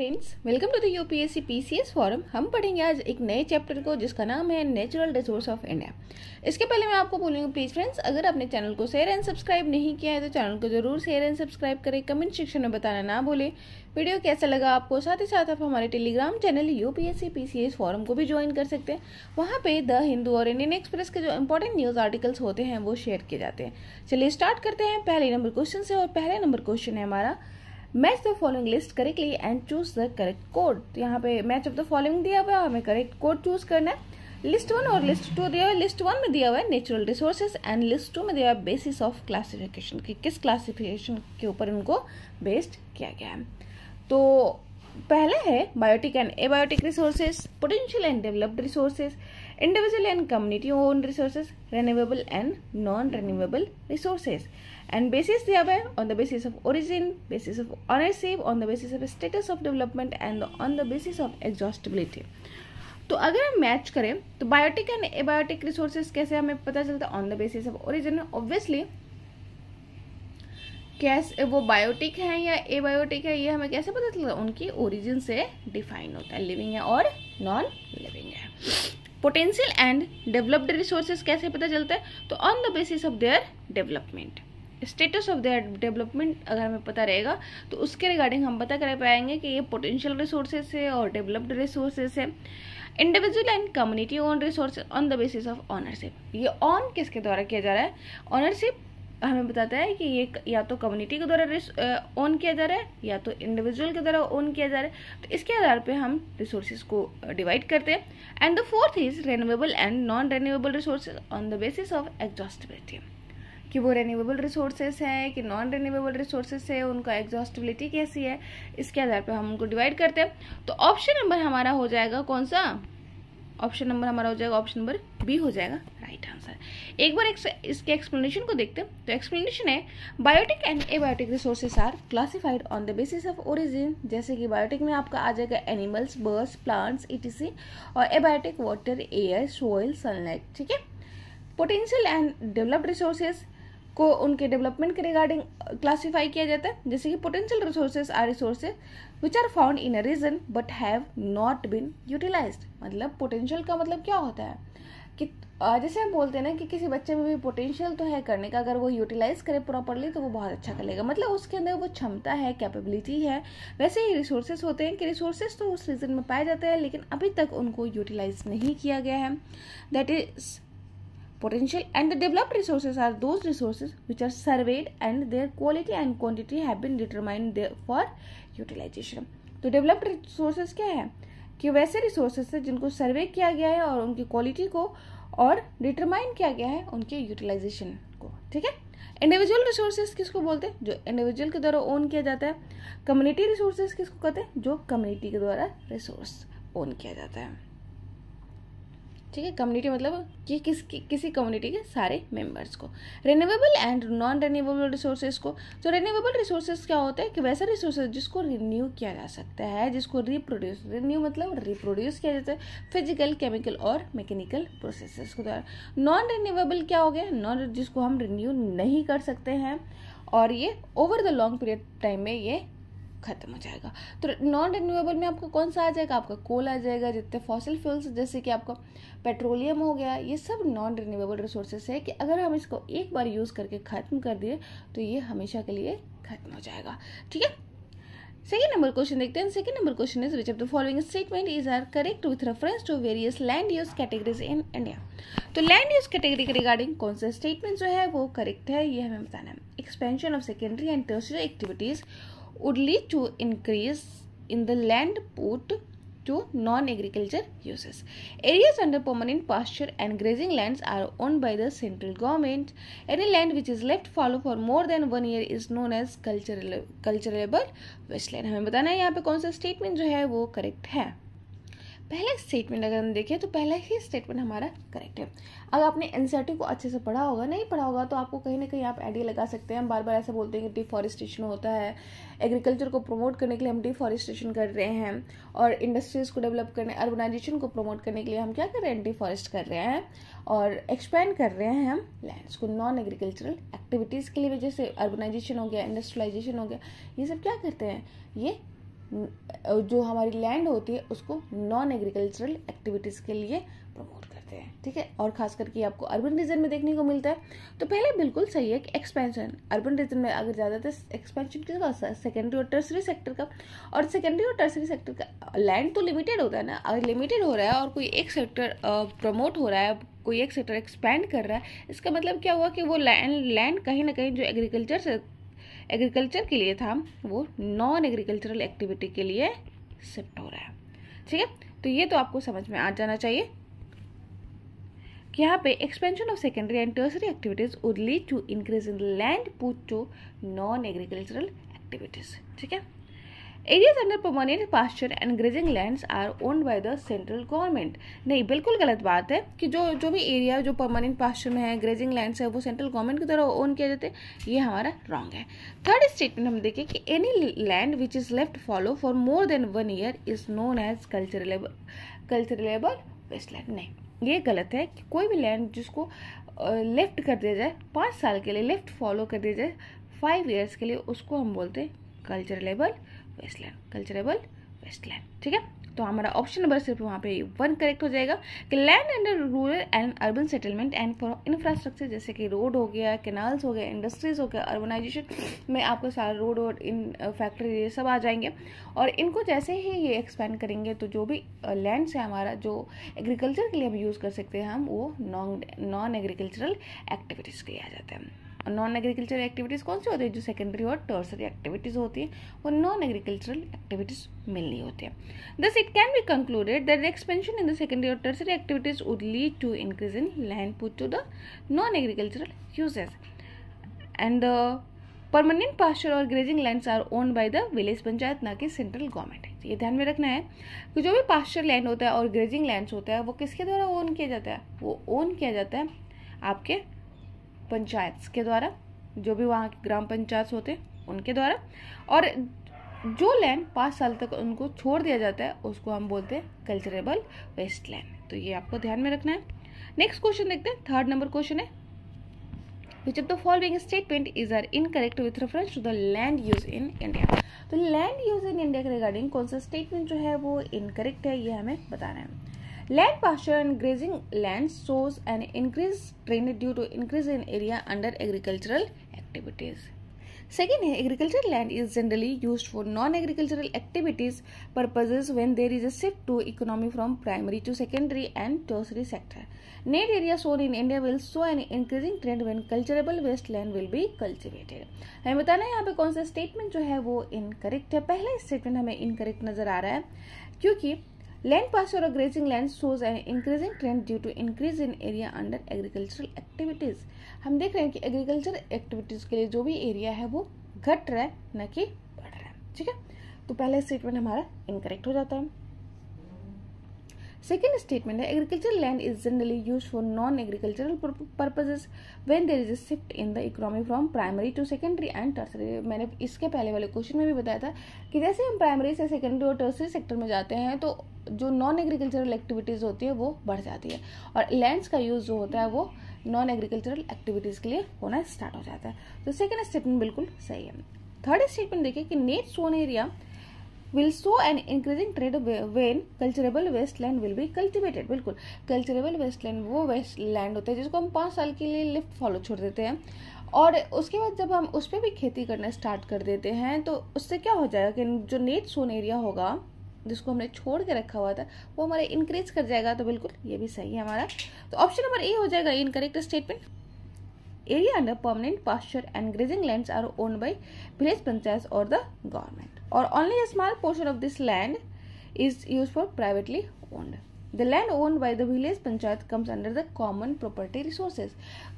Friends welcome to the UPSC PCS forum हम पढ़ेंगे आज एक नए चैप्टर को जिसका नाम है नेचुरल रिसोर्स ऑफ इंडिया इसके पहले मैं आपको बोलूँगी प्लीज़ फ्रेंड्स अगर आपने चैनल को शेयर एंड सब्सक्राइब नहीं किया है तो चैनल को जरूर शेयर एंड सब्सक्राइब करें कमेंट सेक्शन में बताना ना भूलें वीडियो कैसा लगा आपको साथ ही साथ आप हमारे Telegram channel U P forum को भी ज्वाइन कर सकते हैं वहाँ पे द हिंदू और इंडियन एक्सप्रेस के जो इंपॉर्टेंट न्यूज़ आर्टिकल्स होते हैं वो शेयर किए जाते हैं चलिए स्टार्ट करते हैं पहले नंबर क्वेश्चन से और पहले नंबर क्वेश्चन है हमारा match the following list correctly and choose the correct code यहाँ पे मैच ऑफ द फॉलोइंग दिया हुआ है हमें करेक्ट कोड चूज करना है लिस्ट वन और लिस्ट टू दिया हुआ है लिस्ट वन में दिया हुआ है natural resources and list two में दिया हुआ है बेसिस ऑफ क्लासिफिकेशन कि किस क्लासिफिकेशन के ऊपर उनको बेस्ड किया गया है तो पहला है biotic and abiotic resources potential and developed resources individual and community own resources renewable and non renewable resources and basis thereby on the basis of origin basis of ownership on the basis of status of development and on the basis of exhaustibility तो अगर हम match करें तो biotic and abiotic resources कैसे हमें पता चलता है on the basis of origin obviously कैसे वो बायोटिक है या एबायोटिक है ये हमें कैसे पता चलता है उनकी ओरिजिन से डिफाइन होता है लिविंग है और नॉन लिविंग है पोटेंशियल एंड डेवलप्ड रिसोर्सेज कैसे पता चलता है तो on the basis of their development status of their development अगर हमें पता रहेगा तो उसके रिगार्डिंग हम पता कर पाएंगे कि ये पोटेंशियल रिसोर्सेस है और डेवलप्ड रिसोर्सेस है individual and community own resource on the basis of ownership ये ऑन किसके द्वारा किया जा रहा है ऑनरशिप हमें बताता है कि ये या तो कम्युनिटी के द्वारा ओन किया जा रहा है या तो इंडिविजुअल के द्वारा ओन किया जा रहा है तो इसके आधार पे हम रिसोर्सेज को डिवाइड करते हैं and the fourth is renewable and non renewable resources on the basis of exhaustibility कि वो रेन्यूएबल रिसोर्सेस हैं कि नॉन रेन्यूएबल रिसोर्सेस है उनका एग्जॉस्टिबिलिटी कैसी है इसके आधार पर हम उनको डिवाइड करते हैं तो ऑप्शन नंबर हमारा हो जाएगा कौन सा ऑप्शन नंबर हमारा हो जाएगा ऑप्शन नंबर बी हो जाएगा राइट आंसर एक बार इसके एक्सप्लेनेशन को देखते हैं तो एक्सप्लेनेशन है biotic and abiotic resources are classified on the basis of origin जैसे कि बायोटिक में आपका आ जाएगा एनिमल्स बर्ड्स प्लांट्स इटीसी और abiotic water air soil sunlight ठीक है पोटेंशियल एंड डेवलप्ड रिसोर्सेज को उनके डेवलपमेंट के रिगार्डिंग क्लासिफाई uh, किया जाता है जैसे कि potential resources are resources which are found in a region but have not been utilise मतलब पोटेंशियल का मतलब क्या होता है कि uh, जैसे हम बोलते हैं ना कि किसी बच्चे में भी पोटेंशियल तो है करने का अगर वो यूटिलाइज करे प्रॉपरली तो वो बहुत अच्छा कर लेगा मतलब उसके अंदर वो क्षमता है कैपेबिलिटी है वैसे ही रिसोर्सेज होते हैं कि रिसोर्सेज तो उस रीजन में पाए जाते हैं लेकिन अभी तक उनको यूटिलाइज नहीं किया गया है that is Potential and the developed resources are those resources which are surveyed and their quality and quantity have been determined for utilization. तो developed resources क्या है कि वैसे resources है जिनको survey किया गया है और उनकी quality को और determine किया गया है उनके utilization को ठीक है इंडिविजुअल रिसोर्सेज किसको बोलते हैं जो इंडिविजुअल के द्वारा ओन किया जाता है कम्युनिटी रिसोर्सेज किसको कहते हैं जो कम्युनिटी के द्वारा रिसोर्स ओन किया जाता है ठीक है कम्युनिटी मतलब कि किस कि, किसी कम्युनिटी के सारे मेंबर्स को renewable and non renewable resources को तो रिन्यूएबल रिसोर्सेज क्या होता है कि वैसा रिसोर्सेज जिसको रिन्यू किया जा सकता है जिसको रिप्रोड्यूस रिन्यू मतलब रिप्रोड्यूस किया जाता है फिजिकल केमिकल और मैकेनिकल प्रोसेसेस के द्वारा नॉन रिन्यूएबल क्या हो गया नॉन जिसको हम रिन्यू नहीं कर सकते हैं और ये over the long period time में ये खत्म हो जाएगा तो नॉन रिन्यूएबल में आपका कौन सा आ जाएगा आपका कोल आ जाएगा जितने फॉसिल फ्यूल्स जैसे कि आपका पेट्रोलियम हो गया ये सब नॉन रिन्यूएबल रिसोर्सेस है कि अगर हम इसको एक बार यूज़ करके ख़त्म कर दिए तो ये हमेशा के लिए खत्म हो जाएगा ठीक है सेकेंड नंबर क्वेश्चन देखते हैं second number question is which of the following statement is are correct with reference to various land use categories in India तो लैंड यूज कैटेगरी के रिगार्डिंग कौन सा स्टेटमेंट जो है वो करेक्ट है ये हमें बताना है expansion of secondary and tertiary activities would lead to increase in the land put to non-agriculture uses. Areas under permanent pasture and grazing lands are owned by the central government. Any land which is left fallow for more than one year is known as cultural cultural wasteland. हमें बताना है यहाँ पे कौन सा statement जो है वो correct है पहला स्टेटमेंट अगर हम देखें तो पहला ही स्टेटमेंट हमारा करेक्ट है अगर आपने एन को अच्छे से पढ़ा होगा नहीं पढ़ा होगा तो आपको कहीं ना कहीं आप आइडिया लगा सकते हैं हम बार बार ऐसा बोलते हैं कि डिफॉरेस्टेशन होता है एग्रीकल्चर को प्रमोट करने के लिए हम डिफॉरेस्टेशन कर रहे हैं और इंडस्ट्रीज को डेवलप करने अर्बनाइजेशन को प्रमोट करने के लिए हम क्या कर रहे हैं डिफॉरेस्ट कर रहे हैं और एक्सपैंड कर रहे हैं हम लैंड्स को नॉन एग्रीकल्चरल एक्टिविटीज़ के लिए जैसे अर्बनाइजेशन हो गया इंडस्ट्रियलाइजेशन हो गया ये सब क्या करते हैं ये जो हमारी लैंड होती है उसको नॉन एग्रीकल्चरल एक्टिविटीज़ के लिए प्रमोट करते हैं ठीक है और खास करके आपको अर्बन रीजन में देखने को मिलता है तो पहले बिल्कुल सही है कि एक्सपेंशन अर्बन रीजन में अगर ज़्यादातर तो एक्सपेंशन किसका सेकेंडरी और टर्सरी सेक्टर का और सेकेंडरी और टर्सरी सेक्टर का लैंड तो लिमिटेड होता है ना अगर लिमिटेड हो रहा है और कोई एक सेक्टर प्रमोट हो रहा है कोई एक सेक्टर एक्सपेंड कर रहा है इसका मतलब क्या हुआ कि वो लैंड लैंड कहीं ना कहीं जो एग्रीकल्चर एग्रीकल्चर के लिए था वो नॉन एग्रीकल्चरल एक्टिविटी के लिए शिफ्ट हो रहा है ठीक है तो ये तो आपको समझ में आ जाना चाहिए यहाँ पे expansion of secondary and tertiary activities would lead to increase in land put to non agricultural activities ठीक है areas under permanent pasture and grazing land are own by the central government नहीं बिल्कुल गलत बात है कि जो जो भी एरिया जो परमानेंट पास्चर में है ग्रेजिंग लैंड्स है वो सेंट्रल गवर्नमेंट के द्वारा ओन किया जाते हैं ये हमारा रॉन्ग है थर्ड स्टेटमेंट हम देखें कि any land which is left fallow for more than one year is known as culturable culturable wasteland नहीं ये गलत है कि कोई भी लैंड जिसको लेफ्ट कर दिया जाए पाँच साल के लिए लेफ्ट फॉलो कर दिया जाए फाइव ईयर्स के लिए उसको हम बोलते हैं कल्चरलेबल वेस्टलैंड कल्चरेबल वेस्टलैंड ठीक है तो हमारा ऑप्शन नंबर सिर्फ वहाँ पे वन करेक्ट हो जाएगा कि land under rural and urban settlement and for infrastructure जैसे कि रोड हो गया कैनाल्स हो गया इंडस्ट्रीज हो गया अर्बनाइजेशन में आपको सारा रोड और इन फैक्ट्री ये सब आ जाएंगे और इनको जैसे ही ये एक्सपेंड करेंगे तो जो भी लैंड से हमारा जो एग्रीकल्चर के लिए हम यूज़ कर सकते हैं हम वो नॉन नॉन एग्रीकल्चरल एक्टिविटीज़ के लिए आ जाते हैं नॉन एग्रीकल्चरल एक्टिविटीज़ कौन सी होती है जो सेकेंडरी और टर्सरी एक्टिविटीज़ होती है वो नॉन एग्रीकल्चरल एक्टिविटीज़ मेनली होती है thus it can be concluded that expansion in the secondary और tertiary activities would lead to increase in land put to the non agricultural uses and permanent pasture और grazing lands are own by the village panchayat ना कि central government ये ध्यान में रखना है कि जो भी पास्चर लैंड होता है और ग्रेजिंग लैंड्स होता है वो किसके द्वारा ओन किया जाता है वो ओन किया जाता है आपके पंचायत के द्वारा जो भी वहाँ के ग्राम पंचायत होते हैं उनके द्वारा और जो लैंड पाँच साल तक उनको छोड़ दिया जाता है उसको हम बोलते हैं कल्चरेबल वेस्ट लैंड तो ये आपको ध्यान में रखना है नेक्स्ट क्वेश्चन देखते हैं थर्ड नंबर क्वेश्चन है which of the following statement is are incorrect with reference to the land use in India तो लैंड यूज इन इंडिया के रिगार्डिंग कौन सा स्टेटमेंट जो है वो इनकरेक्ट है ये हमें बताना है Land pasture and grazing lands shows an increased trend due to increase in area under agricultural activities. Second, agricultural land is generally used for non-agricultural activities purposes when there is a shift to economy from primary to secondary and tertiary sector. Net area shown in India will show an increasing trend when culturable wasteland will be cultivated. हमें बताना है यहाँ पे कौन सा statement जो है वो incorrect है पहला statement हमें incorrect नजर आ रहा है क्योंकि Land pasture or grazing land shows an increasing trend due to increase in area under agricultural activities. हम देख रहे हैं कि एग्रीकल्चर एक्टिविटीज के लिए जो भी एरिया है वो घट रहा है न कि बढ़ रहा है ठीक है तो पहले स्टेटमेंट हमारा इनकरेक्ट हो जाता है Second statement agricultural land is generally used for non agricultural purposes when there is a shift in the economy from primary to secondary and tertiary. मैंने इसके पहले वाले क्वेश्चन में भी बताया था कि जैसे हम प्राइमरी से सेकेंडरी और टर्सरी सेक्टर में जाते हैं तो जो नॉन एग्रीकल्चरल एक्टिविटीज़ होती है वो बढ़ जाती है और लैंड्स का यूज़ जो होता है वो नॉन एग्रीकल्चरल एक्टिविटीज़ के लिए होना स्टार्ट हो जाता है तो सेकेंड स्टेटमेंट बिल्कुल सही है थर्ड स्टेटमेंट देखिए कि net sown area will show an increasing trend when culturable waste land will be cultivated बिल्कुल कल्चरेबल वेस्ट लैंड वो वेस्ट लैंड होते हैं जिसको हम पाँच साल के लिए लिफ्ट फॉलो छोड़ देते हैं और उसके बाद जब हम उस पर भी खेती करना स्टार्ट कर देते हैं तो उससे क्या हो जाएगा कि जो नेट सोन एरिया होगा जिसको हमने छोड़ के रखा हुआ था वो हमारे इंक्रीज कर जाएगा तो बिल्कुल ये भी सही है हमारा तो ऑप्शन नंबर ए हो जाएगा incorrect statement Area under permanent pasture and grazing lands are owned by village panchayats or the government. Or only a small portion of this land is used for privately owned. The land own by the village panchayat comes under the common property resources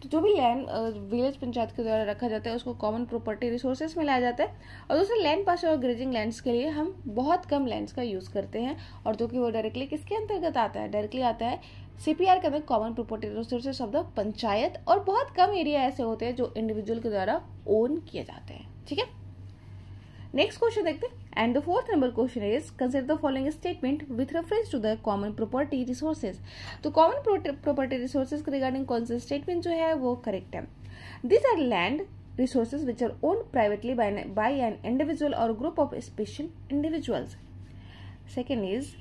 तो जो भी land village panchayat के द्वारा रखा जाता है उसको common property resources में लाया जाता है और दूसरे लैंड पास और ग्रेजिंग लैंड्स के लिए हम बहुत कम लैंड्स का यूज़ करते हैं और जो कि वो डायरेक्टली किसके अंतर्गत आता है डायरेक्टली आता है सीपीआर के अंदर common property resources of the panchayat और बहुत कम एरिया ऐसे होते हैं जो इंडिविजुअल के द्वारा ओन किए जाते हैं ठीक है नेक्स्ट क्वेश्चन देखते हैं and the fourth number question is consider the following statement with reference to the common property resources तो कॉमन प्रॉपर्टी रिसोर्सेज के रिगार्डिंग कौन सा स्टेटमेंट जो है वो करेक्ट है this are land resources which are owned privately by an individual और group of special individuals second is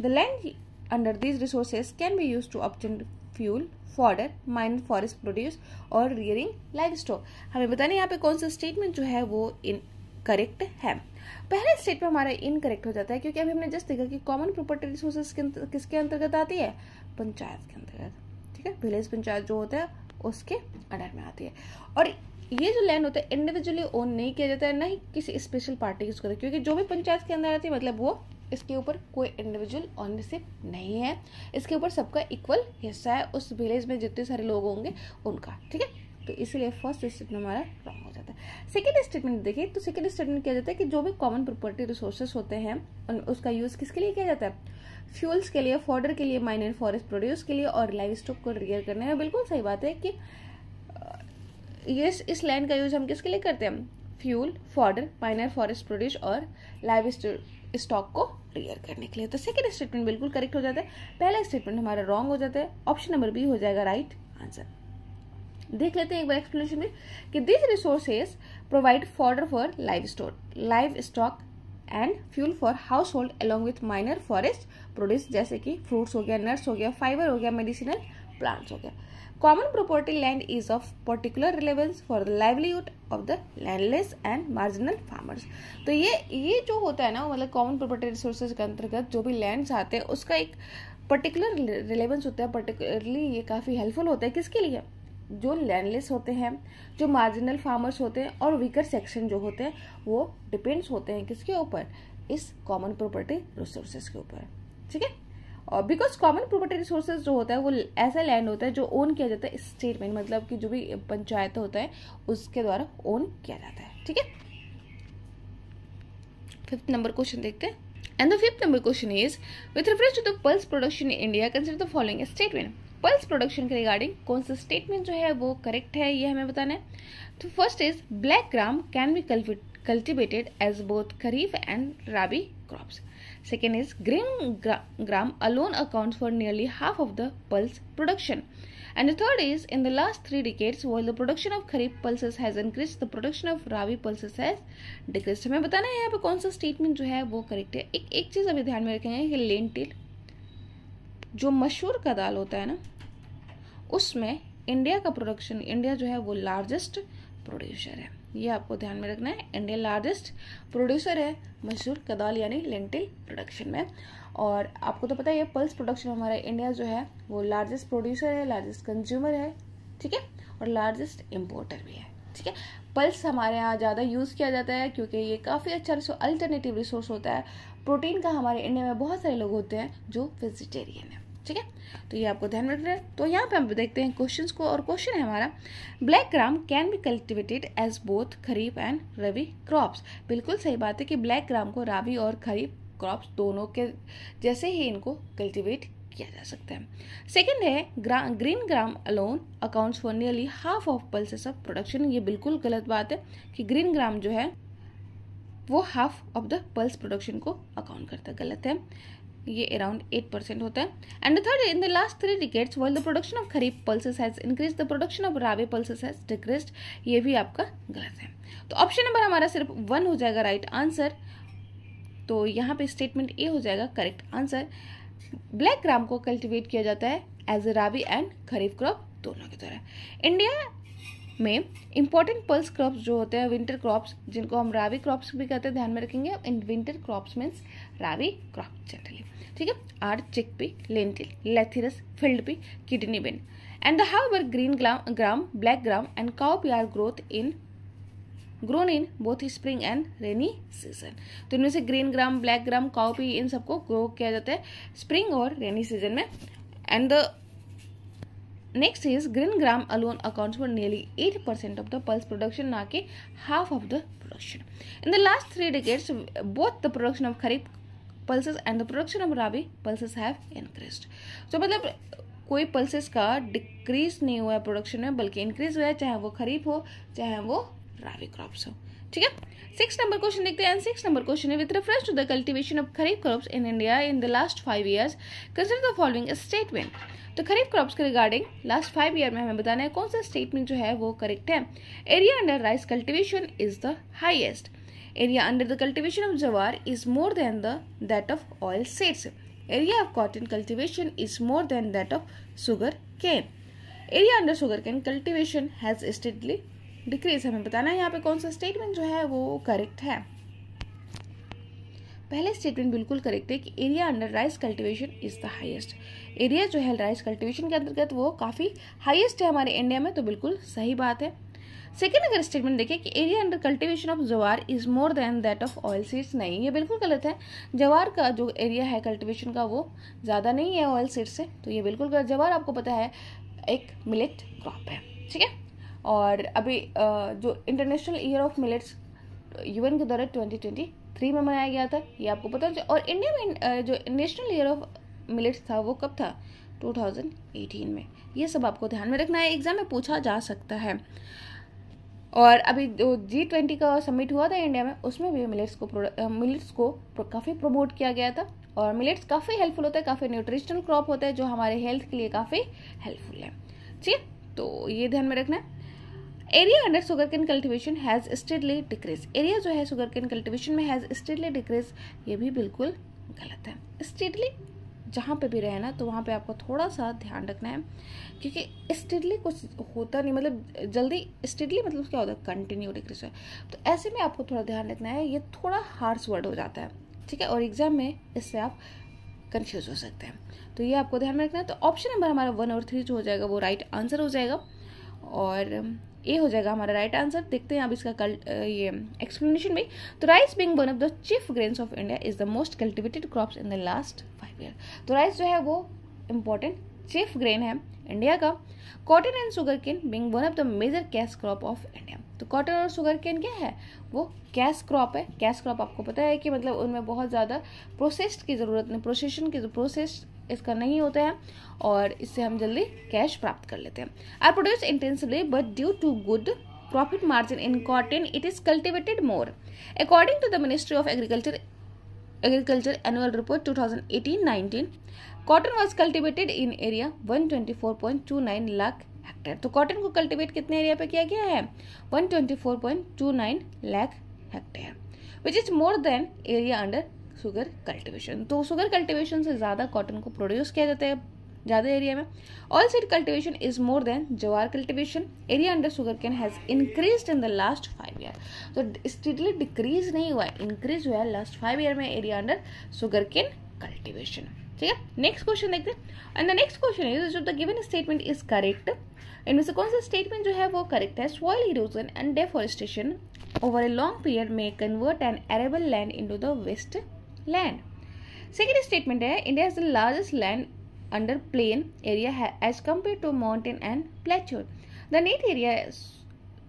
the land under these resources can be use to obtain fuel fodder mine forest produce और rearing life store हमें बताने यहाँ पे कौन सा statement जो है वो इन करेक्ट है पहले स्टेट में हमारा इनकरेक्ट हो जाता है क्योंकि अभी हमने जस्ट देखा कि कॉमन प्रॉपर्टी रिसोर्सेज किसके अंतर्गत आती है पंचायत के अंतर्गत ठीक है विलेज पंचायत जो होता है उसके अंडर में आती है और ये जो लैंड होता है इंडिविजुअली ओन नहीं किया जाता है ना ही किसी स्पेशल पार्टी के करता क्योंकि जो भी पंचायत के अंदर आती है मतलब वो इसके ऊपर कोई इंडिविजुअल ऑनरशिप नहीं है इसके ऊपर सबका इक्वल हिस्सा है उस विलेज में जितने सारे लोग होंगे उनका ठीक है तो इसलिए फर्स्ट स्टेटमेंट हमारा रॉन्ग हो जाता है सेकेंड स्टेटमेंट देखिए तो सेकेंड स्टेटमेंट किया जाता है कि जो भी कॉमन प्रॉपर्टी रिसोर्सेस होते हैं उसका यूज किसके लिए किया जाता है फ्यूल्स के लिए फॉर्डर के लिए माइन एंड फॉरेस्ट प्रोड्यूस के लिए और लाइफ स्टॉक को रियर करने में बिल्कुल सही बात है कि ये इस लैंड का यूज हम किसके लिए करते हैं fuel fodder minor forest produce और लाइव स्टॉक को रियर करने के लिए तो सेकेंड स्टेटमेंट बिल्कुल करेक्ट हो जाता है पहला स्टेटमेंट हमारा रॉन्ग हो जाता है ऑप्शन नंबर बी हो जाएगा राइट right आंसर देख लेते हैं एक बार एक्सप्लेनेशन में कि this resources provide fodder for live store livestock and fuel for household along with minor forest produce जैसे कि फ्रूट्स हो गया नट्स हो गया फाइबर हो गया मेडिसिनल प्लांट्स हो गया common property land is of particular relevance for the livelihood of the landless and marginal farmers तो ये ये जो होता है ना मतलब कॉमन प्रॉपर्टी रिसोर्सेज के अंतर्गत जो भी लैंड्स आते हैं उसका एक पर्टिकुलर रिलेवेंस होता है पर्टिकुलरली ये काफ़ी हेल्पफुल होता है किसके लिए जो लैंडलेस होते हैं जो मार्जिनल फार्मर्स होते हैं और वीकर सेक्शन जो होते हैं वो डिपेंड्स होते हैं किसके ऊपर इस कॉमन प्रॉपर्टी रिसोर्सेज के ऊपर ठीक है और बिकॉज कॉमन प्रॉपर्टी रिसोर्सेज जो होता है वो ऐसा लैंड होता है जो ओन किया जाता है स्टेट में मतलब कि जो भी पंचायत होता है उसके द्वारा ओन किया जाता है ठीक है फिफ्थ नंबर क्वेश्चन देखते हैं and the fifth number question is with reference to the pulse production in India consider the following statement pulse production के रिगार्डिंग कौन सा स्टेटमेंट जो है वो करेक्ट है ये हमें बताना है तो first is black gram can be cultivated as both kharif and rabi crops second is green gram alone accounts for nearly half of the pulse production and the third is in the last 3 decades while the production of kharif pulses has increased the production of rabi pulses has decreased हमें बताना है यहाँ पे कौन सा statement जो है वो करेक्ट है एक एक चीज अभी ध्यान में रखेंगे कि लेंटिल जो मशहूर का दाल होता है ना उसमें इंडिया का प्रोडक्शन इंडिया जो है वो लार्जेस्ट प्रोड्यूसर है ये आपको ध्यान में रखना है इंडिया लार्जेस्ट प्रोड्यूसर है मशहूर कदाल यानी लेंटिल प्रोडक्शन में और आपको तो पता है पल्स प्रोडक्शन हमारा इंडिया जो है वो लार्जेस्ट प्रोड्यूसर है लार्जेस्ट कंज्यूमर है ठीक है और लार्जेस्ट इम्पोर्टर भी है ठीक है पल्स हमारे यहाँ ज़्यादा यूज़ किया जाता है क्योंकि ये काफ़ी अच्छा अल्टरनेटिव रिसोर्स होता है प्रोटीन का हमारे इंडिया में बहुत सारे लोग होते हैं जो वेजिटेरियन है ठीक है तो ये आपको ध्यान में रखना है तो यहाँ पे हम देखते हैं क्वेश्चन को और क्वेश्चन है हमारा black gram can be cultivated as both kharif and rabi crops बिल्कुल सही बात है कि ब्लैक ग्राम को राबी और खरीफ क्रॉप्स दोनों के जैसे ही इनको कल्टिवेट किया जा सकता है सेकंड है ग्रा, green gram alone accounts for nearly half of pulses of production ये बिल्कुल गलत बात है कि ग्रीन ग्राम जो है वो half of the pulse production को अकाउंट करता है गलत है ये अराउंड एट परसेंट होता है and third in the last three decades world the production of kharif pulses has increase the production of rabi pulses has decrease ये भी आपका गलत है तो ऑप्शन नंबर हमारा सिर्फ वन हो जाएगा राइट right आंसर तो यहाँ पे स्टेटमेंट ए हो जाएगा करेक्ट आंसर ब्लैक ग्राम को कल्टिवेट किया जाता है as a rabi and kharif crop दोनों की तरह इंडिया में इंपॉर्टेंट पल्स क्रॉप्स जो होते हैं विंटर क्रॉप्स जिनको हम रावी क्रॉप्स भी कहते हैं ध्यान में रखेंगे in winter crops means rabi crop generally ठीक है are chickpea lentil lathyrus field pea kidney bean and वर green gram black gram and cowpea are growth in grown in both spring and rainy season तो इनमें से green gram black gram pea इन सबको grow किया जाता है spring और रेनी सीजन में and the Next is green gram alone accounts for nearly 8% of the pulse production, not half of the production. In the last three decades, both the production of kharif pulses and the production of rabi pulses have increased. So, मतलब कोई pulses का decrease नहीं हुआ है production में बल्कि increase हुआ है चाहे वो खरीफ हो चाहे वो रावी क्रॉप्स हो ठीक है सिक्स नंबर क्वेश्चन देखते हैं six number question is with reference to the cultivation of kharif crops in India in the last five years consider the following statement तो खरीफ क्रॉप्स के रिगार्डिंग लास्ट फाइव ईयर में हमें बताना है कौन सा स्टेटमेंट जो है वो करेक्ट है area under rice cultivation is the highest area under the cultivation of jowar is more than the that of oil sets area of cotton cultivation is more than that of sugarcane area under sugarcane cultivation has steadily decrease हमें बताना है यहाँ पे कौन सा statement जो है वो करेक्ट है पहले स्टेटमेंट बिल्कुल करेक्ट है कि area under rice cultivation is the highest area जो है राइस कल्टीवेशन के अंतर्गत वो काफ़ी हाईएस्ट है हमारे इंडिया में तो बिल्कुल सही बात है सेकेंड अगर स्टेटमेंट देखें कि area under cultivation of jowar is more than that of oil seeds नहीं ये बिल्कुल गलत है जवार का जो एरिया है कल्टीवेशन का वो ज़्यादा नहीं है ऑयल सीड्स से तो ये बिल्कुल गलत जवार आपको पता है एक मिलेट क्रॉप है ठीक है और अभी जो international year of millets UN के द्वारा 2023 में मनाया गया था ये आपको पता चल और इंडिया में जो नेशनल ईयर ऑफ मिलेट्स था वो कब था 2018 में ये सब आपको ध्यान में रखना है एग्जाम में पूछा जा सकता है और अभी जो जी ट्वेंटी का समिट हुआ था इंडिया में उसमें भी मिलेट्स को मिलेट्स को काफ़ी प्रमोट किया गया था और मिलेट्स काफ़ी हेल्पफुल होता है काफ़ी न्यूट्रिशनल क्रॉप होता है जो हमारे हेल्थ के लिए काफ़ी हेल्पफुल है ठीक तो ये ध्यान में रखना है area under sugarcane cultivation has steadily decrease area जो है सुगर कैन कल्टिवेशन में हैज़ स्टेडली डिक्रीज ये भी बिल्कुल गलत है स्टेडली जहाँ पे भी रहे ना तो वहाँ पे आपको थोड़ा सा ध्यान रखना है क्योंकि स्टेडली कुछ होता नहीं मतलब जल्दी स्टेडली मतलब क्या होता है कंटिन्यू डिक्रीज है तो ऐसे में आपको थोड़ा ध्यान रखना है ये थोड़ा हार्स वर्ड हो जाता है ठीक है और एग्जाम में इससे आप कन्फ्यूज हो सकते हैं तो ये आपको ध्यान में रखना है तो ऑप्शन नंबर हमारा वन और थ्री जो हो जाएगा वो राइट आंसर हो जाएगा और ये हो जाएगा हमारा राइट आंसर देखते हैं आप इसका कल ये एक्सप्लेनेशन में तो rice being one of the chief grains of India is the most cultivated crops in the last five year तो राइस जो है वो इम्पोर्टेंट चीफ ग्रेन है इंडिया का cotton and sugarcane being one of the major cash crop of India तो cotton और sugarcane क्या है वो कैश क्रॉप है कैश क्रॉप आपको पता है कि मतलब उनमें बहुत ज़्यादा प्रोसेस्ड की ज़रूरत नहीं प्रोसेशन की प्रोसेस्ड इसका नहीं होता है और इससे हम जल्दी कैश प्राप्त कर लेते हैं I produce intensively but due to good profit margin in cotton it is cultivated more according to the ministry of agriculture agriculture annual report 2018-19 cotton was cultivated in area 124.29 lakh hectare तो cotton को cultivate कितने area पे किया गया है 124.29 lakh hectare which is more than area under sugar cultivation तो sugar cultivation से ज़्यादा कॉटन को प्रोड्यूस किया जाता है ज़्यादा एरिया में oilseed cultivation is more than jowar cultivation area under sugarcane has increase in the last five year तो स्टीडली डिक्रीज नहीं हुआ इंक्रीज हुआ है लास्ट फाइव ईयर में area under sugarcane cultivation ठीक है नेक्स्ट क्वेश्चन देखते हैं and the next question is जो the given statement is correct इनमें से कौन सा स्टेटमेंट जो है वो करेक्ट है soil erosion and deforestation over a long period में convert an arable land into the waste land. Second statement is India has the largest land under plain area as compared to mountain and plateau. The net area is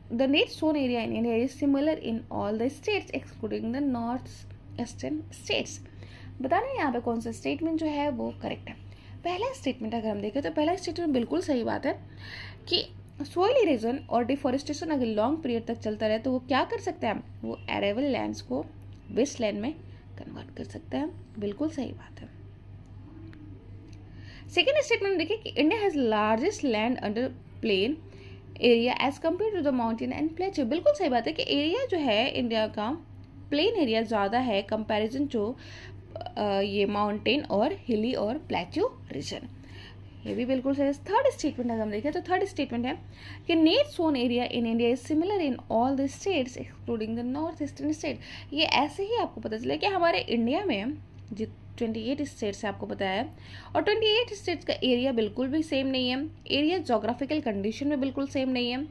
the net zone area in India is similar in all the states excluding the north eastern states. बताना है यहाँ पे कौन सा statement जो है वो correct है पहला स्टेटमेंट अगर हम देखें तो पहला स्टेटमेंट बिल्कुल सही बात है कि सोइल इरेजन और डिफॉरेस्टेशन अगर लॉन्ग पीरियड तक चलता रहे तो वो क्या कर सकते हैं वो एरेवल लैंड्स को वेस्ट लैंड में कन्वर्ट कर सकते हैं बिल्कुल सही बात है सेकेंड स्टेटमेंट देखिए कि India has largest land under plain area as compare to the mountain and plateau बिल्कुल सही बात है कि एरिया जो है इंडिया का प्लेन एरिया ज़्यादा है कंपैरिजन जो ये माउंटेन और हिली और प्लेच्यू रीजन ये भी बिल्कुल सही है थर्ड स्टेटमेंट अगर हम देखें तो थर्ड स्टेटमेंट है कि net sown area in India is similar in all the states excluding the north eastern state ये ऐसे ही आपको पता चले कि हमारे इंडिया में जित ट्वेंटी एट स्टेट्स आपको पता है और ट्वेंटी एट स्टेट्स का एरिया बिल्कुल भी सेम नहीं है एरिया जोग्राफिकल कंडीशन में बिल्कुल सेम नहीं है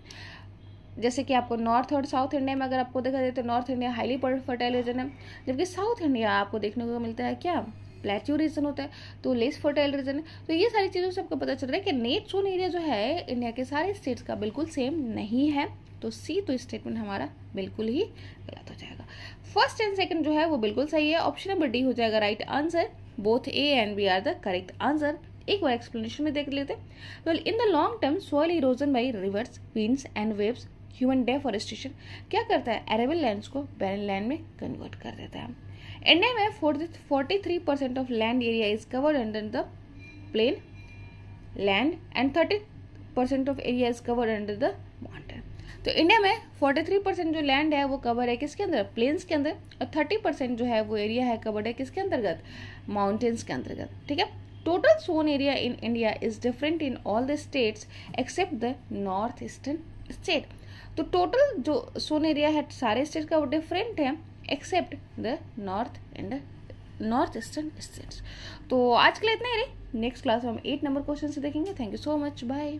जैसे कि आपको नॉर्थ और साउथ इंडिया में अगर आपको देखा जाए तो north India highly fertile region है जबकि साउथ इंडिया आपको देखने को मिलता है क्या प्लेट्यू रीजन होता है तो लेस फर्टाइल रीजन है तो ये सारी चीज़ों से आपको पता चल रहा है कि नेट जोन एरिया जो है इंडिया के सारे स्टेट्स का बिल्कुल सेम नहीं है तो सी तो स्टेटमेंट हमारा बिल्कुल ही गलत हो जाएगा फर्स्ट एंड सेकेंड जो है वो बिल्कुल सही है ऑप्शन नंबर डी हो जाएगा right answer both A and B are the correct answer एक बार एक्सप्लेनेशन में देख लेते हैं in the long term soil erosion by rivers winds and waves human deforestation क्या करता है अरेबल लैंड को बैरन लैंड में कन्वर्ट कर देता है इंडिया में forty three percent of land area is covered under the plain land and thirty percent of area is covered under the mountain तो इंडिया में फोर्टी थ्री परसेंट जो land है वो कवर है किसके अंदर प्लेन्स के अंदर और थर्टी परसेंट जो है वो एरिया है कवर्ड है किसके अंतर्गत माउंटेन्स के अंतर्गत ठीक है total sown area in India is different in all the states except the north eastern state तो टोटल जो सोन एरिया है सारे स्टेट का वो डिफरेंट है except the north and north eastern states तो आज के लिए इतना ही नेक्स्ट क्लास में हम एट नंबर क्वेश्चन से देखेंगे thank you so much bye